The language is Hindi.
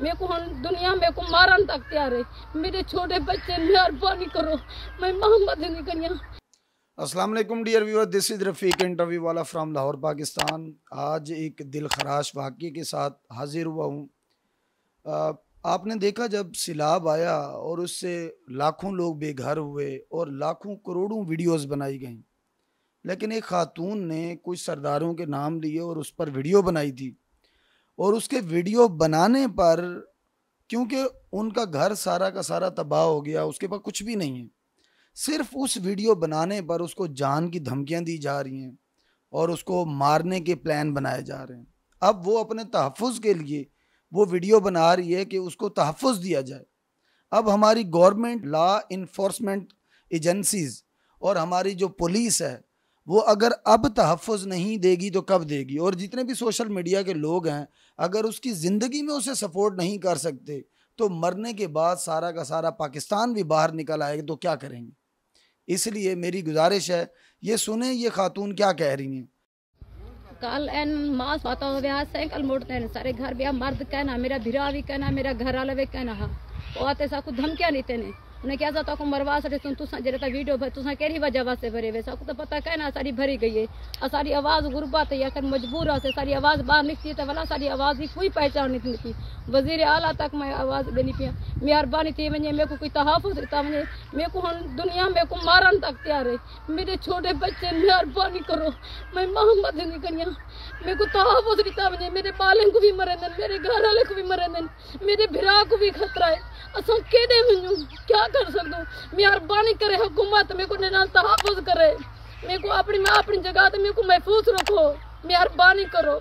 मेरे को दुनिया मेरे को मारन तक तैयार है मेरे छोटे बच्चे मेहरबानी करो मैं मोहम्मद निकलिया अस्सलाम वालेकुम dear viewer this is Rafiq interview वाला फ्रॉम लाहौर पाकिस्तान आज एक दिल खराश वाक़े के साथ हाज़िर हुआ हूँ आपने देखा जब सैलाब आया और उससे लाखों लोग बेघर हुए और लाखों करोड़ों वीडियोस बनाई गईं लेकिन एक खातून ने कुछ सरदारों के नाम लिए और उस पर वीडियो बनाई थी और उसके वीडियो बनाने पर क्योंकि उनका घर सारा का सारा तबाह हो गया उसके पास कुछ भी नहीं है सिर्फ उस वीडियो बनाने पर उसको जान की धमकियां दी जा रही हैं और उसको मारने के प्लान बनाए जा रहे हैं अब वो अपने तहफ़ के लिए वो वीडियो बना रही है कि उसको तहफ़ दिया जाए अब हमारी गवर्नमेंट लॉ इन्फोर्समेंट एजेंसीज़ और हमारी जो पुलिस है वो अगर अब तहफ़ नहीं देगी तो कब देगी और जितने भी सोशल मीडिया के लोग हैं अगर उसकी ज़िंदगी में उसे सपोर्ट नहीं कर सकते तो मरने के बाद सारा का सारा पाकिस्तान भी बाहर निकल आएगा तो क्या करेंगे इसलिए मेरी गुजारिश है ये सुने ये खातून क्या कह रही हैं कल एन मास सोता हो गया से मोड़ते हैं सारे घर ब्याह मर्द कहना मेरा भिरा भी कहना मेरा हाँ, तो घर वाला भी कहना बहुत ऐसा कुछ धमकिया नहीं तेने उन्हें क्या था तो मरवा सड़े सुन तुसा जरे वीडियो भर तुसा केरी वजह वास्ते भरे वे सब तो पता कहना सारी भरी गई है सारी आवाज़ गुरबा थी या मजबूर आते सारी आवाज़ बाहर निकती है तो वाला सारी आवाज़ की कोई पहचान नहीं थी वजीर आला तक मैं आवाज़ देनी पी मेहरबानी थी वे मेरे कोई तहफुज दिता वे मेरे को हम दुनिया मेरे को मारन तक तैयार है मेरे छोटे बच्चे मेहरबानी करो मैं मोहम्मद नहीं करिया मेरे को तहफुज दिता वे मेरे बालन को भी मरे मेरे घर वाले को भी मरे मेरे भिरा को भी खतरा है असा केडे क्या कर सकते मेहरबानी करे हुकूमत मेरे को तहफ़ुज़ करे मेरे को अपनी अपनी जगह तो मेरे को महफूज रखो मेहरबानी करो